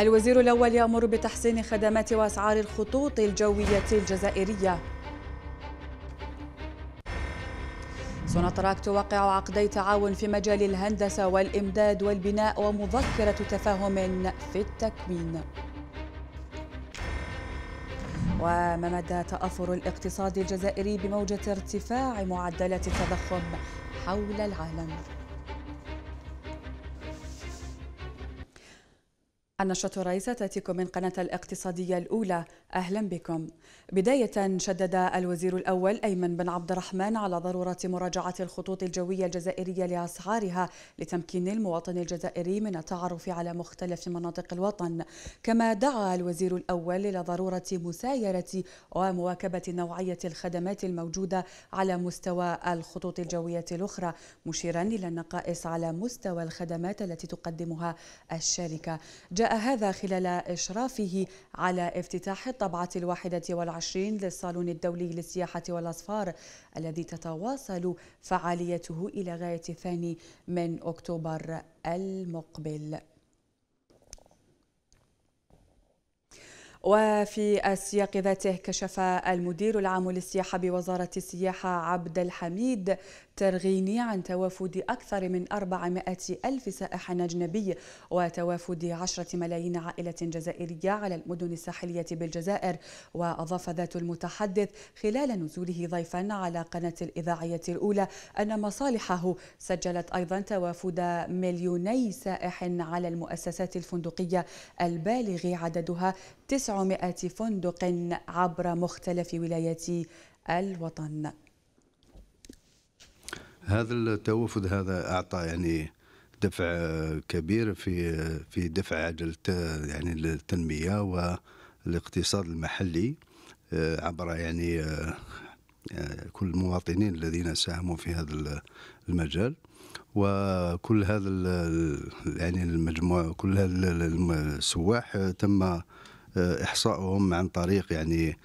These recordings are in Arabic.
الوزير الأول يأمر بتحسين خدمات وأسعار الخطوط الجوية الجزائرية سوناتراك توقع عقدي تعاون في مجال الهندسة والإمداد والبناء ومذكرة تفاهم في التكوين وما مدى تأثر الاقتصاد الجزائري بموجة ارتفاع معدلات التضخم حول العالم؟ النشرة الرئيسة تأتيكم من قناة الاقتصادية الأولى أهلا بكم بداية شدد الوزير الأول أيمن بن عبد الرحمن على ضرورة مراجعة الخطوط الجوية الجزائرية لأسعارها لتمكين المواطن الجزائري من التعرف على مختلف مناطق الوطن كما دعا الوزير الأول إلى ضرورة مسايرة ومواكبة نوعية الخدمات الموجودة على مستوى الخطوط الجوية الأخرى مشيرا إلى النقائص على مستوى الخدمات التي تقدمها الشركة جاء هذا خلال إشرافه على افتتاح الطبعة الواحدة والعشرين للصالون الدولي للسياحة والأصفار الذي تتواصل فعاليته إلى غاية الثاني من أكتوبر المقبل وفي السياق ذاته كشف المدير العام للسياحة بوزارة السياحة عبد الحميد ترغيني عن توافد أكثر من 400 ألف سائح أجنبي وتوافد 10 ملايين عائلة جزائرية على المدن الساحلية بالجزائر وأضاف ذات المتحدث خلال نزوله ضيفا على قناة الإذاعية الأولى أن مصالحه سجلت أيضا توافد مليوني سائح على المؤسسات الفندقية البالغ عددها 900 فندق عبر مختلف ولايات الوطن هذا التوافد هذا اعطى يعني دفع كبير في في دفع عجله يعني التنميه والاقتصاد المحلي آه، عبر يعني آه، آه، كل المواطنين الذين ساهموا في هذا المجال وكل هذا يعني المجموع كل هذا السواح تم إحصائهم عن طريق يعني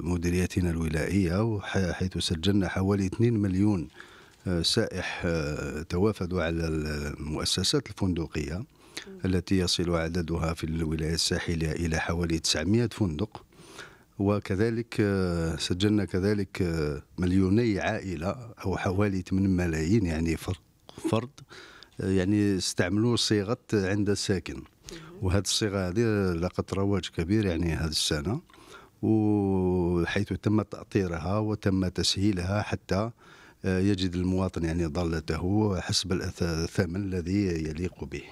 مديريتنا الولائية حيث سجلنا حوالي 2 مليون سائح آه، توافدوا على المؤسسات الفندقية التي يصل عددها في الولايات الساحلية إلى حوالي 900 فندق وكذلك آه، سجلنا كذلك آه، مليوني عائلة أو حوالي 8 ملايين يعني فرد يعني استعملوا صيغة عند الساكن وهذه الصيغة هذه لقت رواج كبير يعني هذه السنة وحيث تم تأطيرها وتم تسهيلها حتى يجد المواطن يعني ضالته حسب الثمن الذي يليق به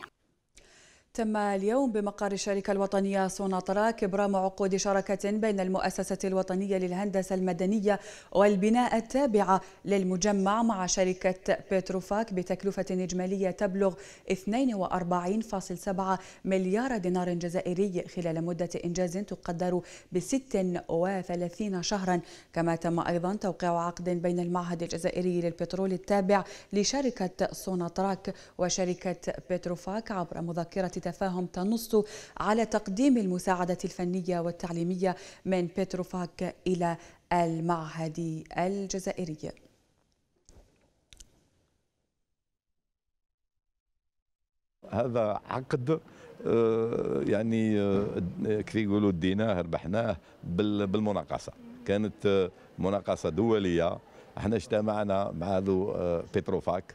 تم اليوم بمقر الشركة الوطنية سوناطرا كبرام عقود شراكة بين المؤسسة الوطنية للهندسة المدنية والبناء التابعة للمجمع مع شركة بتروفاك بتكلفة إجمالية تبلغ 42.7 مليار دينار جزائري خلال مدة إنجاز تقدر ب 36 شهرا كما تم أيضا توقيع عقد بين المعهد الجزائري للبترول التابع لشركة سوناطراك وشركة بتروفاك عبر مذكرة تفاهم تنص على تقديم المساعدة الفنية والتعليمية من بتروفاك إلى المعهد الجزائري هذا عقد آه، يعني آه، كي يقولوا ديناه ربحناه بالمناقصه كانت آه، مناقصه دوليه احنا اجتمعنا مع ذو بتروفاك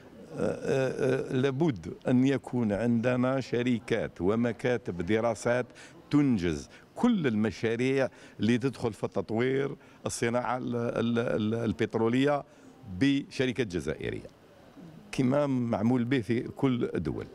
لابد أن يكون عندنا شركات ومكاتب دراسات تنجز كل المشاريع اللي تدخل في تطوير الصناعة البترولية بشركة جزائرية كما معمول به في كل الدول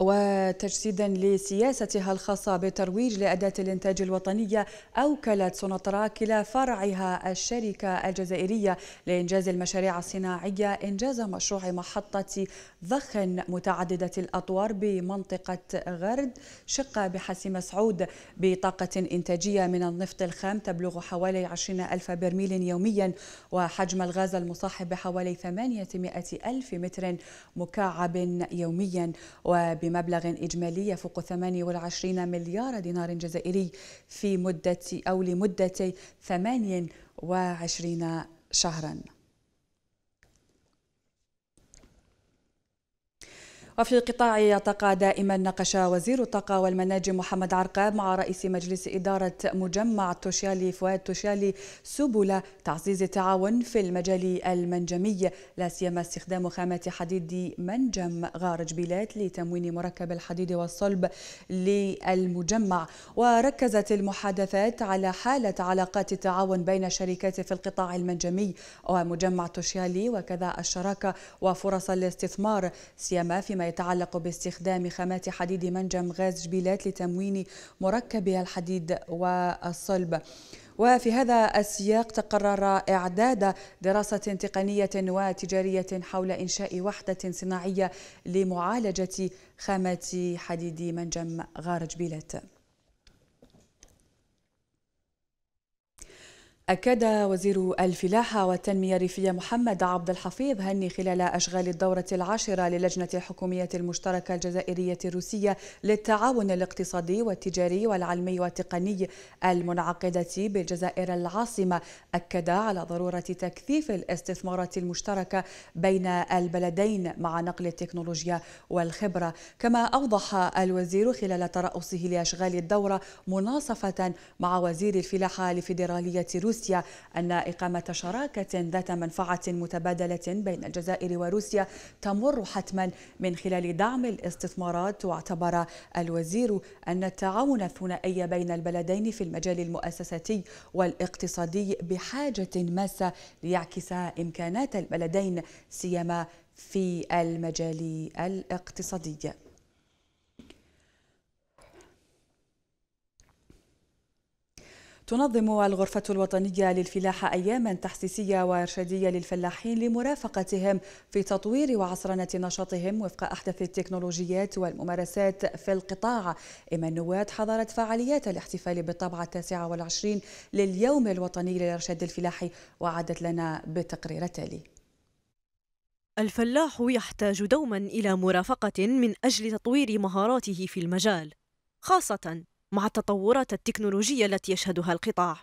وتجسيدا لسياستها الخاصة بترويج لأداة الإنتاج الوطنية أوكلت سونطراك كلا فرعها الشركة الجزائرية لإنجاز المشاريع الصناعية إنجاز مشروع محطة ضخ متعددة الأطوار بمنطقة غرد شقة بحسي مسعود بطاقة إنتاجية من النفط الخام تبلغ حوالي 20 ألف برميل يوميا وحجم الغاز المصاحب بحوالي 800 ألف متر مكعب يوميا وب بمبلغ إجمالي يفوق 28 مليار دينار جزائري في مدة أو لمدة 28 شهراً وفي قطاع الطاقة دائما ناقش وزير الطاقة والمناجم محمد عرقاب مع رئيس مجلس إدارة مجمع توشيالي فؤاد توشيالي سبل تعزيز التعاون في المجال المنجمي لا سيما استخدام خامات حديد منجم غار جبيلات لتموين مركب الحديد والصلب للمجمع وركزت المحادثات على حالة علاقات التعاون بين الشركات في القطاع المنجمي ومجمع توشيالي وكذا الشراكة وفرص الاستثمار سيما فيما يتعلق باستخدام خامات حديد منجم غاز جبيلات لتموين مركب الحديد والصلب وفي هذا السياق تقرر إعداد دراسة تقنية وتجارية حول إنشاء وحدة صناعية لمعالجة خامات حديد منجم غار جبيلات أكد وزير الفلاحة والتنمية الريفية محمد عبد الحفيظ هني خلال أشغال الدورة العاشرة للجنة الحكومية المشتركة الجزائرية الروسية للتعاون الاقتصادي والتجاري والعلمي والتقني المنعقدة بالجزائر العاصمة أكد على ضرورة تكثيف الاستثمارات المشتركة بين البلدين مع نقل التكنولوجيا والخبرة كما أوضح الوزير خلال ترأسه لأشغال الدورة مناصفة مع وزير الفلاحة لفيدرالية روسيا روسيا أن إقامة شراكة ذات منفعة متبادلة بين الجزائر وروسيا تمر حتما من خلال دعم الاستثمارات واعتبر الوزير أن التعاون الثنائي بين البلدين في المجال المؤسساتي والاقتصادي بحاجة ماسة ليعكس إمكانات البلدين سيما في المجال الاقتصادي تنظم الغرفة الوطنية للفلاحة أياما تحسيسية وإرشادية للفلاحين لمرافقتهم في تطوير وعصرنة نشاطهم وفق أحدث التكنولوجيات والممارسات في القطاع إما النواة حضرت فعاليات الاحتفال بالطبعة التاسعة والعشرين لليوم الوطني للإرشاد الفلاحي وعدت لنا بالتقرير التالي الفلاح يحتاج دوما إلى مرافقة من أجل تطوير مهاراته في المجال خاصة مع التطورات التكنولوجية التي يشهدها القطاع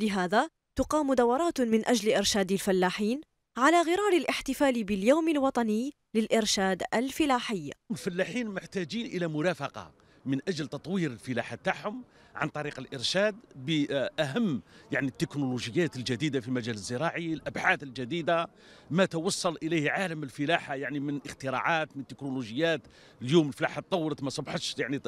لهذا تقام دورات من أجل إرشاد الفلاحين على غرار الاحتفال باليوم الوطني للإرشاد الفلاحي الفلاحين محتاجين إلى مرافقة من اجل تطوير الفلاحه تاعهم عن طريق الارشاد باهم يعني التكنولوجيات الجديده في المجال الزراعي، الابحاث الجديده، ما توصل اليه عالم الفلاحه يعني من اختراعات من تكنولوجيات، اليوم الفلاحه تطورت ما صبحتش يعني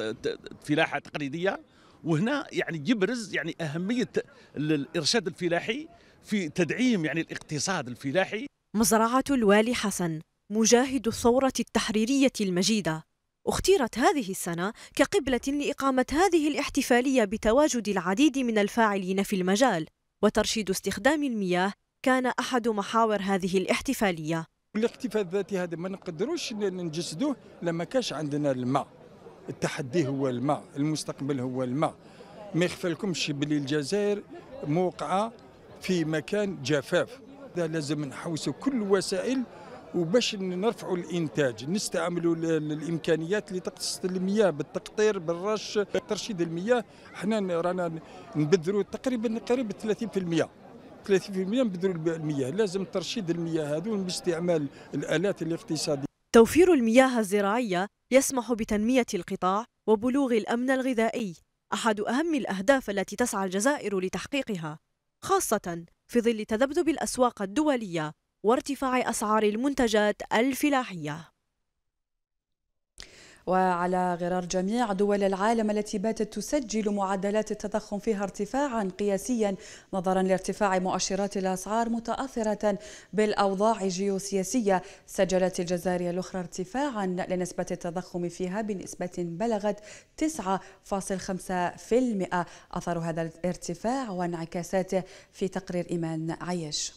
فلاحه تقليديه وهنا يعني يبرز يعني اهميه الارشاد الفلاحي في تدعيم يعني الاقتصاد الفلاحي مزرعه الوالي حسن مجاهد الثوره التحريريه المجيده اختيرت هذه السنة كقبلة لإقامة هذه الاحتفالية بتواجد العديد من الفاعلين في المجال وترشيد استخدام المياه كان أحد محاور هذه الاحتفالية الاحتفال الذاتي هذا ما نقدروش نجسدوه لما كاش عندنا الماء التحدي هو الماء المستقبل هو الماء ما يخفلكمش بلي الجزائر موقعة في مكان جفاف لازم نحوسوا كل وسائل وباش نرفعوا الانتاج نستعملوا الامكانيات اللي تقتص المياه بالتقطير بالرش ترشيد المياه حنا رانا نبذلوا تقريبا قريب 30% 30% نبذروا المياه لازم ترشيد المياه هذو باستعمال الالات الاقتصاديه توفير المياه الزراعيه يسمح بتنميه القطاع وبلوغ الامن الغذائي احد اهم الاهداف التي تسعى الجزائر لتحقيقها خاصه في ظل تذبذب الاسواق الدوليه وارتفاع أسعار المنتجات الفلاحية وعلى غرار جميع دول العالم التي باتت تسجل معدلات التضخم فيها ارتفاعا قياسيا نظرا لارتفاع مؤشرات الاسعار متاثره بالاوضاع الجيوسياسيه سجلت الجزائر الاخرى ارتفاعا لنسبه التضخم فيها بنسبه بلغت 9.5% اثر هذا الارتفاع وانعكاساته في تقرير ايمان عيش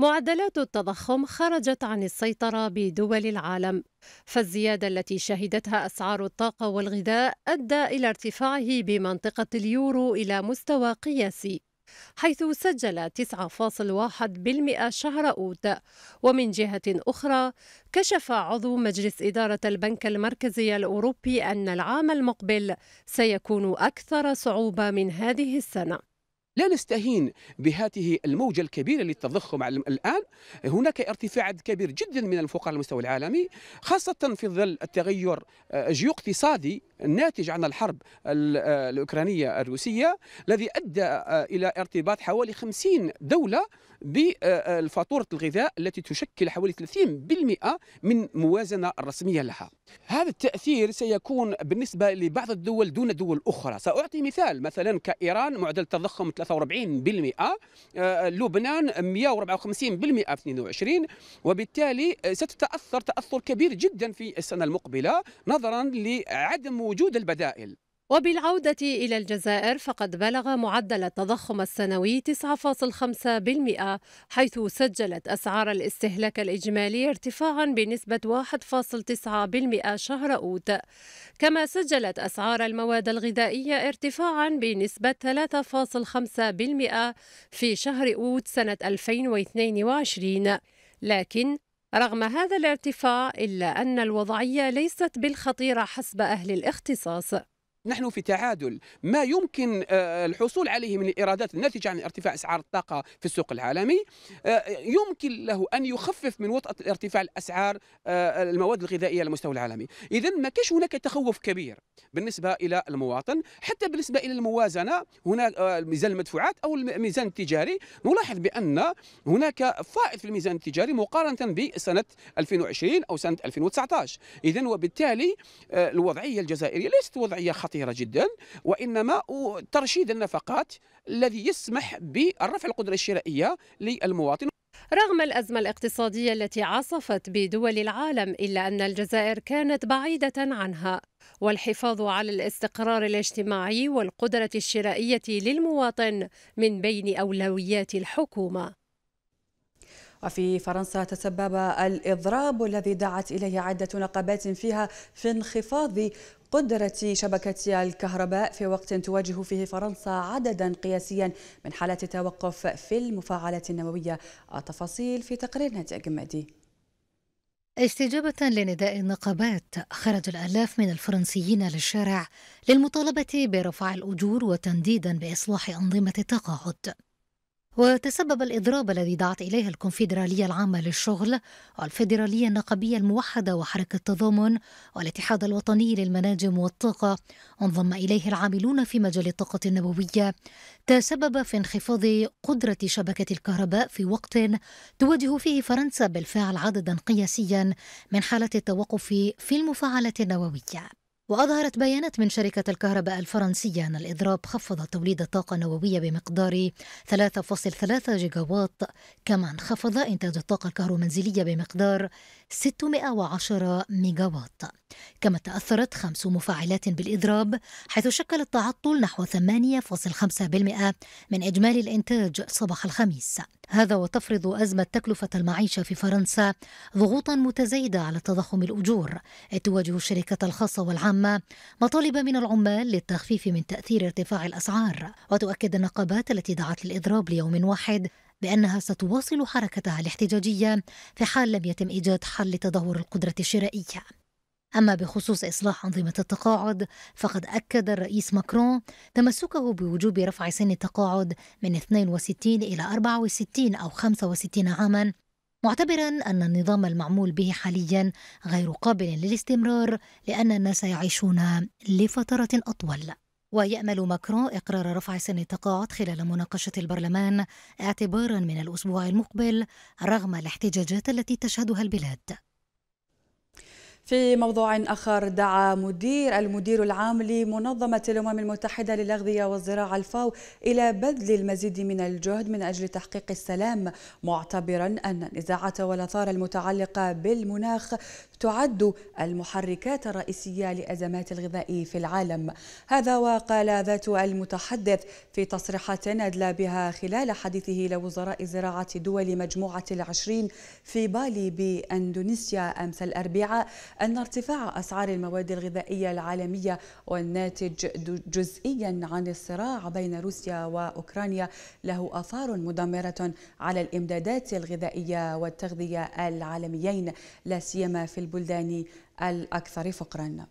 معدلات التضخم خرجت عن السيطرة بدول العالم، فالزيادة التي شهدتها أسعار الطاقة والغذاء أدى إلى ارتفاعه بمنطقة اليورو إلى مستوى قياسي، حيث سجل 9.1% شهر أوت ومن جهة أخرى كشف عضو مجلس إدارة البنك المركزي الأوروبي أن العام المقبل سيكون أكثر صعوبة من هذه السنة لا نستهين بهذه الموجة الكبيرة للتضخم الآن هناك ارتفاع كبير جدا من الفقر على المستوى العالمي خاصة في ظل التغير آه، الجيواقتصادي الناتج عن الحرب آه، الأوكرانية الروسية الذي أدى آه، إلى ارتباط حوالي 50 دولة بفاتورة الغذاء التي تشكل حوالي 30% من موازنة الرسمية لها هذا التأثير سيكون بالنسبة لبعض الدول دون دول أخرى سأعطي مثال مثلا كإيران معدل تضخم 43% آه، لبنان 154% في 22 وبالتالي ستتأثر تأثر كبير جدا في السنة المقبلة نظرا لعدم وجود البدائل وبالعودة إلى الجزائر فقد بلغ معدل التضخم السنوي 9.5% حيث سجلت أسعار الاستهلاك الإجمالي ارتفاعا بنسبة 1.9% شهر أوت كما سجلت أسعار المواد الغذائية ارتفاعا بنسبة 3.5% في شهر أوت سنة 2022 لكن رغم هذا الارتفاع إلا أن الوضعية ليست بالخطيرة حسب أهل الاختصاص نحن في تعادل ما يمكن آه، الحصول عليه من الإيرادات الناتجة عن ارتفاع أسعار الطاقة في السوق العالمي آه، يمكن له أن يخفف من وطأة ارتفاع الأسعار آه، المواد الغذائية على المستوى العالمي إذا ما كاش هناك تخوف كبير بالنسبة إلى المواطن حتى بالنسبة إلى الموازنة هناك ميزان المدفوعات أو الميزان التجاري نلاحظ بأن هناك فائض في الميزان التجاري مقارنة بسنة 2020 أو سنة 2019 إذا وبالتالي الوضعية الجزائرية ليست وضعية خطأ خطيرة جدا وإنما ترشيد النفقات الذي يسمح برفع القدرة الشرائية للمواطن رغم الأزمة الاقتصادية التي عصفت بدول العالم إلا أن الجزائر كانت بعيدة عنها والحفاظ على الاستقرار الاجتماعي والقدرة الشرائية للمواطن من بين أولويات الحكومة وفي فرنسا تسبب الإضراب الذي دعت إليه عدة نقابات فيها في انخفاض قدرة شبكة الكهرباء في وقت تواجه فيه فرنسا عددا قياسيا من حالات التوقف في المفاعلات النووية التفاصيل في تقرير نتاج مادي استجابة لنداء النقابات خرج الآلاف من الفرنسيين للشارع للمطالبة برفع الأجور وتنديدا بإصلاح أنظمة التقاعد وتسبب الإضراب الذي دعت إليه الكونفدرالية العامة للشغل والفيدرالية النقبية الموحدة وحركة التضامن والاتحاد الوطني للمناجم والطاقة انضم إليه العاملون في مجال الطاقة النووية تسبب في انخفاض قدرة شبكة الكهرباء في وقت تواجه فيه فرنسا بالفعل عددا قياسيا من حالة التوقف في المفاعلات النووية وأظهرت بيانات من شركة الكهرباء الفرنسية أن الإضراب خفض توليد الطاقة النووية بمقدار 3.3 جيجاوات كما انخفض إنتاج الطاقة الكهرومنزلية بمقدار 610 ميجاوات كما تأثرت خمس مفاعلات بالإضراب حيث شكل التعطل نحو 8.5% من إجمالي الإنتاج صباح الخميس هذا وتفرض أزمة تكلفة المعيشة في فرنسا ضغوطا متزايدة على تضخم الأجور تواجه الشركة الخاصة والعامة مطالب من العمال للتخفيف من تأثير ارتفاع الأسعار وتؤكد النقابات التي دعت للإضراب ليوم واحد بأنها ستواصل حركتها الاحتجاجية في حال لم يتم إيجاد حل لتدهور القدرة الشرائية أما بخصوص إصلاح أنظمة التقاعد فقد أكد الرئيس ماكرون تمسكه بوجوب رفع سن التقاعد من 62 إلى 64 أو 65 عاما معتبرا أن النظام المعمول به حاليا غير قابل للاستمرار لأن الناس يعيشون لفترة أطول ويأمل ماكرون إقرار رفع سن التقاعد خلال مناقشة البرلمان اعتبارا من الأسبوع المقبل رغم الاحتجاجات التي تشهدها البلاد في موضوع آخر دعا مدير المدير العام لمنظمة الأمم المتحدة للأغذية والزراعة الفاو إلى بذل المزيد من الجهد من أجل تحقيق السلام معتبرا أن النزاعات والأثار المتعلقة بالمناخ تعد المحركات الرئيسية لأزمات الغذاء في العالم هذا وقال ذات المتحدث في تصريحات أدلى بها خلال حديثه لوزراء زراعة دول مجموعة العشرين في بالي بأندونيسيا أمس الأربعاء أن ارتفاع أسعار المواد الغذائية العالمية والناتج جزئيا عن الصراع بين روسيا وأوكرانيا له آثار مدمرة على الإمدادات الغذائية والتغذية العالميين لا سيما في البلدان الأكثر فقراً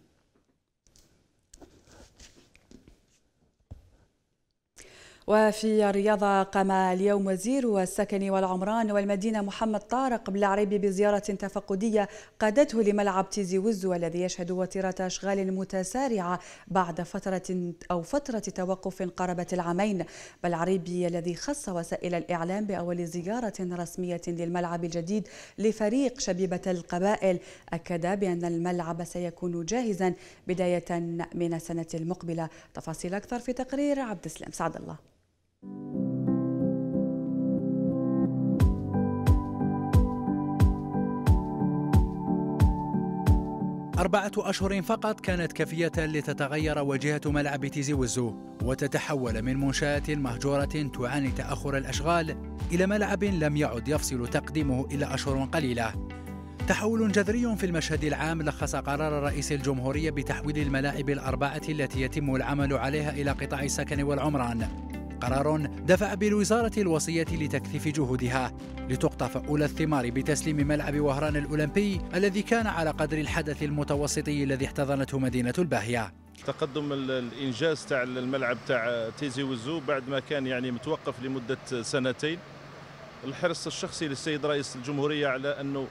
وفي الرياضة قام اليوم وزير السكن والعمران والمدينة محمد طارق بالعريبي بزيارة تفقدية قادته لملعب تيزي وزو الذي يشهد وتيرة أشغال متسارعة بعد فترة أو فترة توقف قرابة العامين بالعريبي الذي خص وسائل الإعلام بأول زيارة رسمية للملعب الجديد لفريق شبيبة القبائل أكد بأن الملعب سيكون جاهزا بداية من السنة المقبلة تفاصيل أكثر في تقرير عبد السلام سعد الله أربعة أشهر فقط كانت كافية لتتغير واجهة ملعب تيزي وزو وتتحول من منشاة مهجورة تعاني تأخر الأشغال إلى ملعب لم يعد يفصل تقديمه إلا أشهر قليلة تحول جذري في المشهد العام لخص قرار رئيس الجمهورية بتحويل الملاعب الأربعة التي يتم العمل عليها إلى قطاع السكن والعمران قرار دفع بالوزارة الوصية لتكثيف جهودها لتقطف أولى الثمار بتسليم ملعب وهران الأولمبي الذي كان على قدر الحدث المتوسطي الذي احتضنته مدينة الباهية تقدم الانجاز تاع الملعب تاع تيزي وزو بعد ما كان يعني متوقف لمده سنتين الحرص الشخصي للسيد رئيس الجمهوريه على انه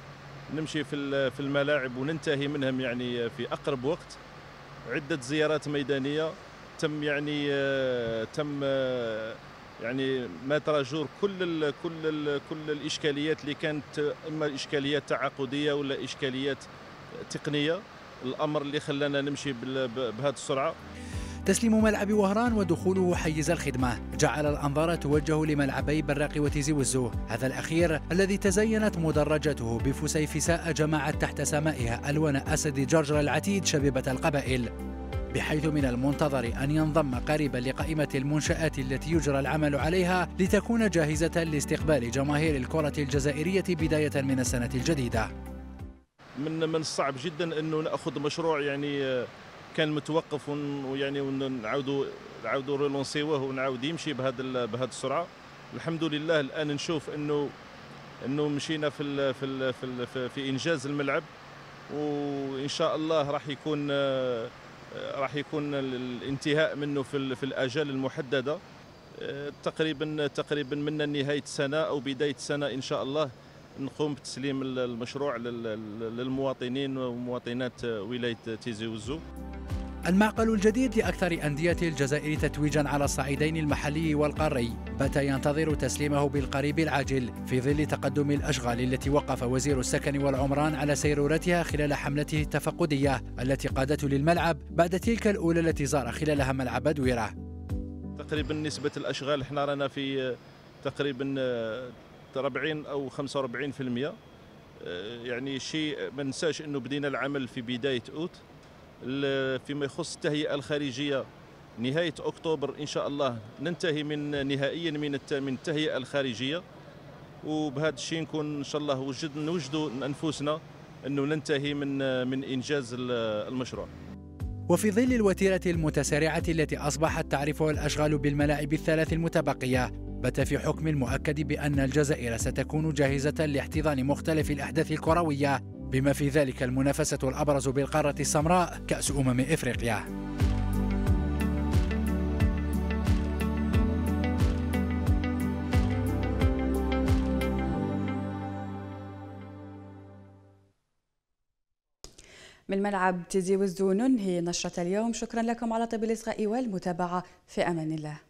نمشي في في الملاعب وننتهي منهم يعني في اقرب وقت عده زيارات ميدانيه تم يعني آه، تم آه، يعني ما تراجور كل الـ كل الـ كل الاشكاليات اللي كانت اما اشكاليات تعاقديه ولا اشكاليات تقنيه الامر اللي خلانا نمشي بهذه السرعه تسليم ملعب وهران ودخوله حيز الخدمة جعل الأنظار توجه لملعبي براق وتيزي وزو هذا الأخير الذي تزينت مدرجته بفسيفساء جمعت تحت سمائها ألوان أسد جرجر العتيد شبيبة القبائل بحيث من المنتظر أن ينضم قريبا لقائمة المنشآت التي يجرى العمل عليها لتكون جاهزة لاستقبال جماهير الكرة الجزائرية بداية من السنة الجديدة من من الصعب جدا انه ناخذ مشروع يعني آه، كان متوقف ويعني ونعاودوا نعاودوا ريلونسيوه ونعاود يمشي بهذا بهذه السرعه الحمد لله الان نشوف انه انه مشينا في الـ في الـ في, الـ في انجاز الملعب وان شاء الله راح يكون آه، آه، راح يكون الانتهاء منه في, في الاجال المحدده آه، تقريبا تقريبا من نهايه سنه او بدايه سنه ان شاء الله نقوم بتسليم المشروع للمواطنين ومواطنات ولايه تيزي وزو المعقل الجديد لأكثر أندية الجزائر تتويجا على الصعيدين المحلي والقاري بات ينتظر تسليمه بالقريب العاجل في ظل تقدم الأشغال التي وقف وزير السكن والعمران على سيرورتها خلال حملته التفقدية التي قادته للملعب بعد تلك الأولى التي زار خلالها ملعب دويرة تقريبا نسبة الأشغال احنا رانا في تقريبا 40 آه، أو 45% آه، يعني شيء ما ننساش أنه بدينا العمل في بداية أوت فيما يخص التهيئه الخارجيه نهايه اكتوبر ان شاء الله ننتهي من نهائيا من من التهيئه الخارجيه وبهذا الشيء نكون ان شاء الله وجد نوجدوا انفسنا انه ننتهي من من انجاز المشروع وفي ظل الوتيرة المتسارعة التي أصبحت تعرفها الأشغال بالملاعب الثلاث المتبقية بات في حكم المؤكد بأن الجزائر ستكون جاهزة لاحتضان مختلف الأحداث الكروية بما في ذلك المنافسة الأبرز بالقارة السمراء كأس أمم إفريقيا من ملعب تيزي وزو ننهي نشرة اليوم شكرا لكم على طيب الإصغاء والمتابعة في أمان الله